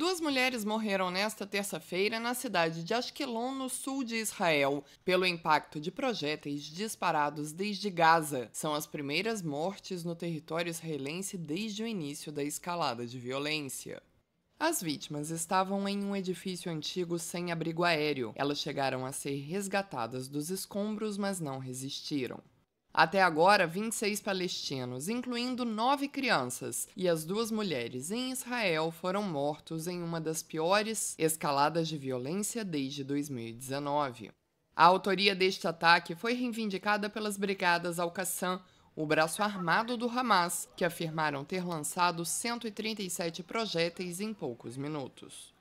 Duas mulheres morreram nesta terça-feira na cidade de Ashkelon, no sul de Israel, pelo impacto de projéteis disparados desde Gaza. São as primeiras mortes no território israelense desde o início da escalada de violência. As vítimas estavam em um edifício antigo sem abrigo aéreo. Elas chegaram a ser resgatadas dos escombros, mas não resistiram. Até agora, 26 palestinos, incluindo nove crianças e as duas mulheres em Israel, foram mortos em uma das piores escaladas de violência desde 2019. A autoria deste ataque foi reivindicada pelas Brigadas Al-Qassam, o braço armado do Hamas, que afirmaram ter lançado 137 projéteis em poucos minutos.